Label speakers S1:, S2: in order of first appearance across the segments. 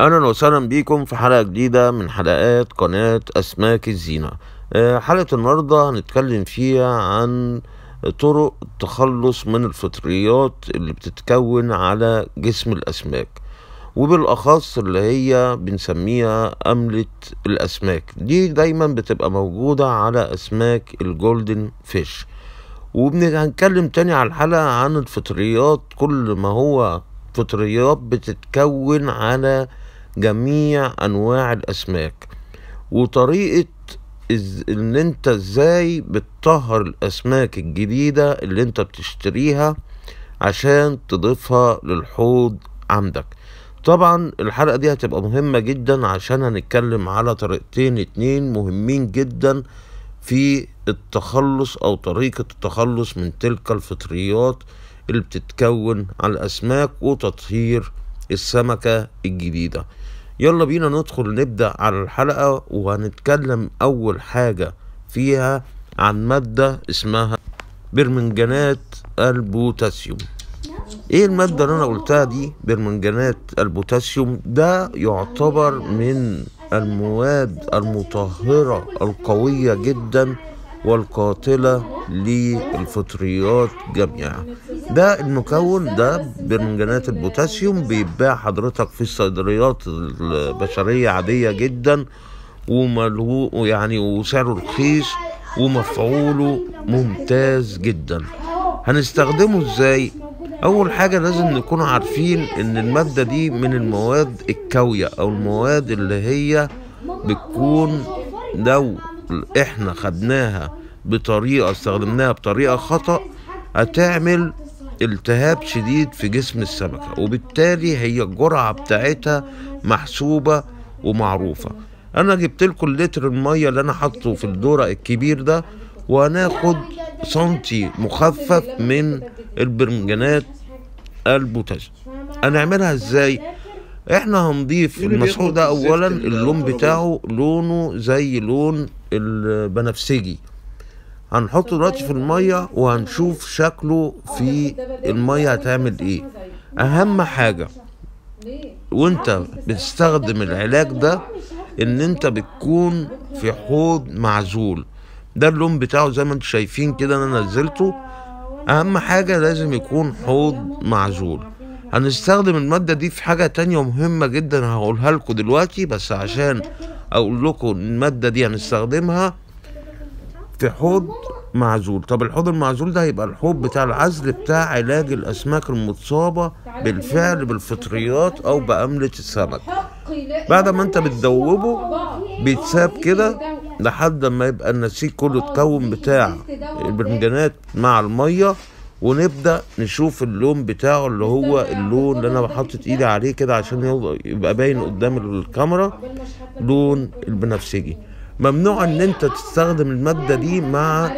S1: اهلا وسهلا بيكم في حلقه جديده من حلقات قناه اسماك الزينه آه، حلقه النهارده هنتكلم فيها عن طرق التخلص من الفطريات اللي بتتكون على جسم الاسماك وبالاخص اللي هي بنسميها امله الاسماك دي دايما بتبقى موجوده على اسماك الجولدن فيش وبنتكلم تاني على الحلقه عن الفطريات كل ما هو فطريات بتتكون على جميع انواع الاسماك وطريقه إز... ان انت ازاي بتطهر الاسماك الجديده اللي انت بتشتريها عشان تضيفها للحوض عندك طبعا الحلقه دي هتبقى مهمه جدا عشان هنتكلم على طريقتين اتنين مهمين جدا في التخلص او طريقه التخلص من تلك الفطريات اللي بتتكون على الاسماك وتطهير السمكه الجديده يلا بينا ندخل نبدأ على الحلقة وهنتكلم أول حاجة فيها عن مادة اسمها برمنجانات البوتاسيوم ايه المادة اللي انا قلتها دي برمنجانات البوتاسيوم ده يعتبر من المواد المطهرة القوية جدا والقاتلة للفطريات جميعا ده المكون ده برمنجانات البوتاسيوم بيتباع حضرتك في الصيدليات البشرية عادية جدا وملهو يعني وسعره رخيص ومفعوله ممتاز جدا هنستخدمه ازاي اول حاجة لازم نكون عارفين ان المادة دي من المواد الكاوية او المواد اللي هي بتكون لو احنا خدناها بطريقة استخدمناها بطريقة خطأ هتعمل التهاب شديد في جسم السمكة وبالتالي هي الجرعة بتاعتها محسوبة ومعروفة أنا جبت لكم لتر المية اللي أنا حاطه في الدورة الكبير ده وهناخد سنتي مخفف من البرمجانات البوتاجيوم هنعملها ازاي احنا هنضيف المسحوق ده اولا اللون بتاعه لونه زي لون البنفسجي هنحطه دلوقتي في الميه وهنشوف شكله في الميه هتعمل ايه اهم حاجه وانت بتستخدم العلاج ده ان انت بتكون في حوض معزول ده اللون بتاعه زي ما انتم شايفين كده انا نزلته اهم حاجه لازم يكون حوض معزول هنستخدم الماده دي في حاجه تانية مهمه جدا هقولها لكم دلوقتي بس عشان اقول لكم الماده دي هنستخدمها في حوض معزول طب الحوض المعزول ده هيبقى الحوض بتاع العزل بتاع علاج الاسماك المتصابه بالفعل بالفطريات او بامله السمك بعد ما انت بتدوبه بيتساب كده لحد ما يبقى النسيج كله اتكون بتاع البنجانات مع الميه ونبدا نشوف اللون بتاعه اللي هو اللون اللي انا بحطت ايدي عليه كده عشان يبقى باين قدام الكاميرا لون البنفسجي ممنوع ان انت تستخدم الماده دي مع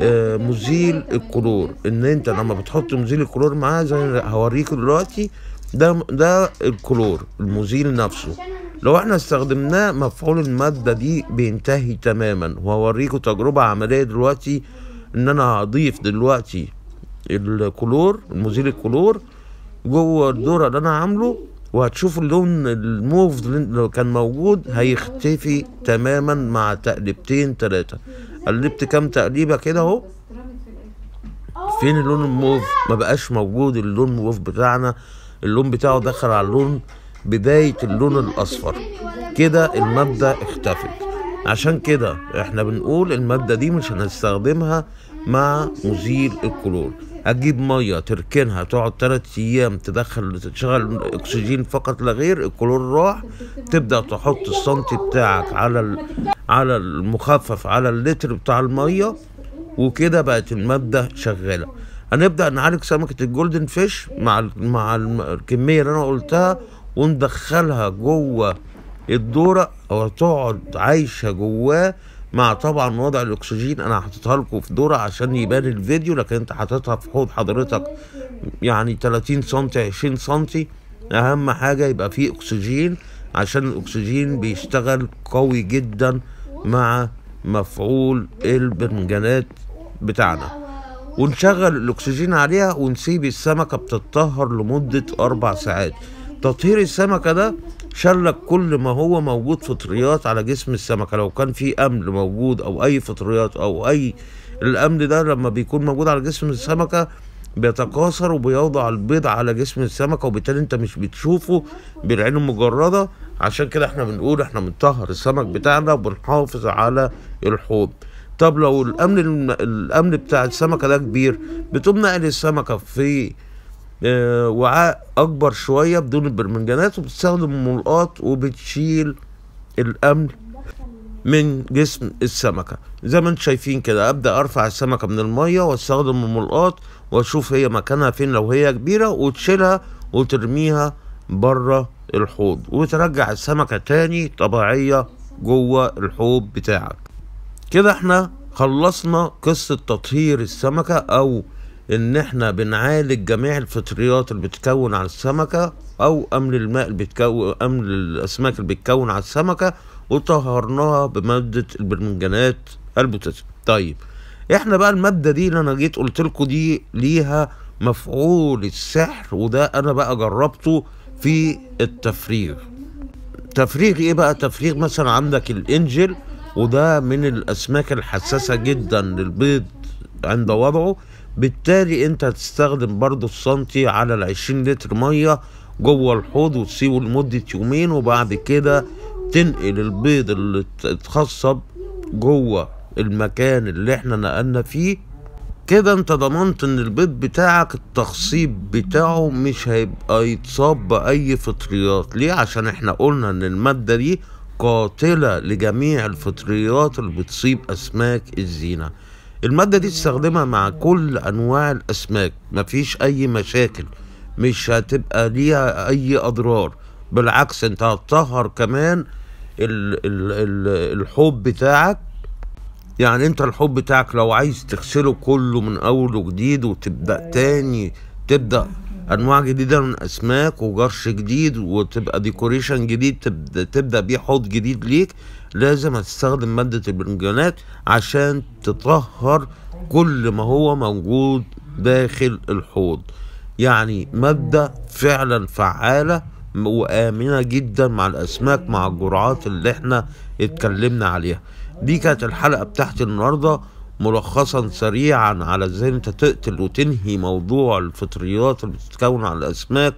S1: آه، مزيل الكلور ان انت لما بتحط مزيل الكلور معاه زي هوريكوا دلوقتي ده ده الكلور المزيل نفسه لو احنا استخدمناه مفعول المادة دي بينتهي تماما وهوريكم تجربة عملية دلوقتي ان انا هضيف دلوقتي الكلور المزيل الكلور جوه الدورة اللي انا عامله وهتشوف اللون الموف اللي كان موجود هيختفي تماما مع تقليبتين ثلاثة قلبت كام تقليبة كده اهو فين اللون الموف ما بقاش موجود اللون الموف بتاعنا اللون بتاعه دخل على اللون بداية اللون الأصفر كده المادة اختفت عشان كده احنا بنقول المادة دي مش هنستخدمها مع مزيل الكلور هتجيب ميه تركنها تقعد ثلاث ايام تدخل تشغل اكسجين فقط لا غير الكلور راح تبدا تحط السنتي بتاعك على على المخفف على اللتر بتاع الميه وكده بقت الماده شغاله هنبدا نعالج سمكه الجولدن فيش مع مع الكميه اللي انا قلتها وندخلها جوه الدوره وتقعد عايشه جواه مع طبعا وضع الاكسجين انا حاططها لكم في ذره عشان يبان الفيديو لكن انت حاططها في حوض حضرتك يعني 30 سم 20 سم اهم حاجه يبقى فيه اكسجين عشان الاكسجين بيشتغل قوي جدا مع مفعول البنجانات بتاعنا ونشغل الاكسجين عليها ونسيب السمكه بتتطهر لمده اربع ساعات تطهير السمكة ده شلك كل ما هو موجود فطريات على جسم السمكة لو كان في أمل موجود أو أي فطريات أو أي الأمل ده لما بيكون موجود على جسم السمكة بيتكاثر وبيوضع البيض على جسم السمكة وبالتالي انت مش بتشوفه بالعين المجردة عشان كده احنا بنقول احنا بنطهر السمك بتاعنا وبنحافظ على الحوض طب لو الأمل الأمل بتاع السمكة ده كبير بتمنع السمكة في آه، وعاء اكبر شويه بدون البرمنجانات وبتستخدم ملقاط وبتشيل الامل من جسم السمكه زي ما انتم شايفين كده ابدا ارفع السمكه من الميه واستخدم الملقاط واشوف هي مكانها فين لو هي كبيره وتشيلها وترميها بره الحوض وترجع السمكه تاني طبيعيه جوه الحوض بتاعك كده احنا خلصنا قصه تطهير السمكه او ان احنا بنعالج جميع الفطريات اللي بتكون على السمكه او امن الماء اللي بتكون امن الاسماك اللي بتكون على السمكه وطهرناها بماده البرمنجانات البوتاسيوم طيب احنا بقى الماده دي اللي انا جيت قلت لكم دي ليها مفعول السحر وده انا بقى جربته في التفريغ تفريغ ايه بقى تفريغ مثلا عندك الانجل وده من الاسماك الحساسه جدا للبيض عند وضعه بالتالي انت هتستخدم برضو السنتي على العشرين لتر مية جوه الحوض وتسيبه لمدة يومين وبعد كده تنقل البيض اللي اتخصب جوه المكان اللي احنا نقلنا فيه كده انت ضمنت ان البيض بتاعك التخصيب بتاعه مش هيبقى يتصاب باي فطريات ليه عشان احنا قلنا ان المادة دي قاتلة لجميع الفطريات اللي بتصيب اسماك الزينة المادة دي تستخدمها مع كل أنواع الأسماك مفيش أي مشاكل مش هتبقى ليها أي أضرار بالعكس أنت هتطهر كمان الحب الحوض بتاعك يعني أنت الحوض بتاعك لو عايز تغسله كله من أول وجديد وتبدأ أيوة. تاني تبدأ انواع جديده من اسماك وجرش جديد وتبقى ديكوريشن جديد تبدا تبدا بيه حوض جديد ليك لازم هتستخدم ماده البنجانات عشان تطهر كل ما هو موجود داخل الحوض يعني ماده فعلا فعاله وآمنة جدا مع الأسماك مع الجرعات اللي احنا اتكلمنا عليها دي كانت الحلقة بتاعت النهاردة ملخصا سريعا على ازاي انت تقتل وتنهي موضوع الفطريات اللي بتتكون على الاسماك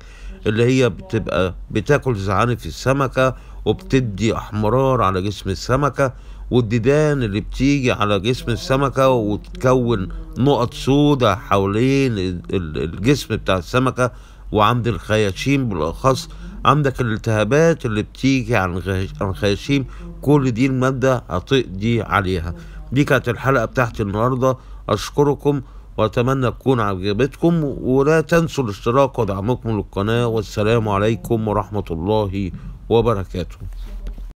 S1: اللي هي بتبقى بتاكل زعانف السمكه وبتدي احمرار على جسم السمكه والديدان اللي بتيجي على جسم السمكة وتتكون نقط سودة حوالين الجسم بتاع السمكة وعند الخياشيم بالأخص عندك الالتهابات اللي بتيجي عن الخياشيم كل دي المادة هتقضي عليها دي كانت الحلقة بتاعتي النهاردة أشكركم وأتمنى تكون عجبتكم ولا تنسوا الاشتراك ودعمكم للقناة والسلام عليكم ورحمة الله وبركاته